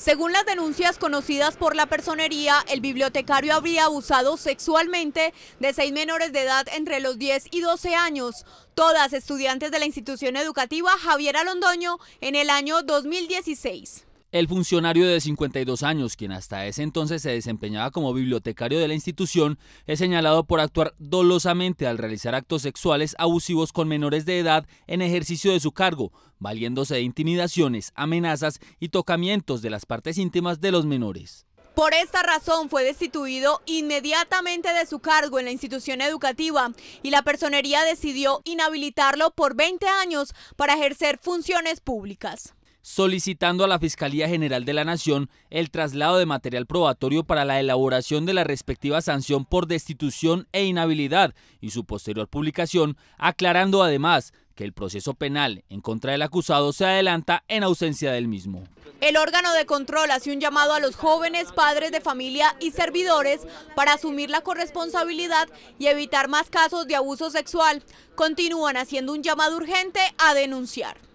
Según las denuncias conocidas por la personería, el bibliotecario habría abusado sexualmente de seis menores de edad entre los 10 y 12 años, todas estudiantes de la institución educativa Javiera Londoño en el año 2016. El funcionario de 52 años, quien hasta ese entonces se desempeñaba como bibliotecario de la institución, es señalado por actuar dolosamente al realizar actos sexuales abusivos con menores de edad en ejercicio de su cargo, valiéndose de intimidaciones, amenazas y tocamientos de las partes íntimas de los menores. Por esta razón fue destituido inmediatamente de su cargo en la institución educativa y la personería decidió inhabilitarlo por 20 años para ejercer funciones públicas solicitando a la Fiscalía General de la Nación el traslado de material probatorio para la elaboración de la respectiva sanción por destitución e inhabilidad y su posterior publicación, aclarando además que el proceso penal en contra del acusado se adelanta en ausencia del mismo. El órgano de control hace un llamado a los jóvenes, padres de familia y servidores para asumir la corresponsabilidad y evitar más casos de abuso sexual. Continúan haciendo un llamado urgente a denunciar.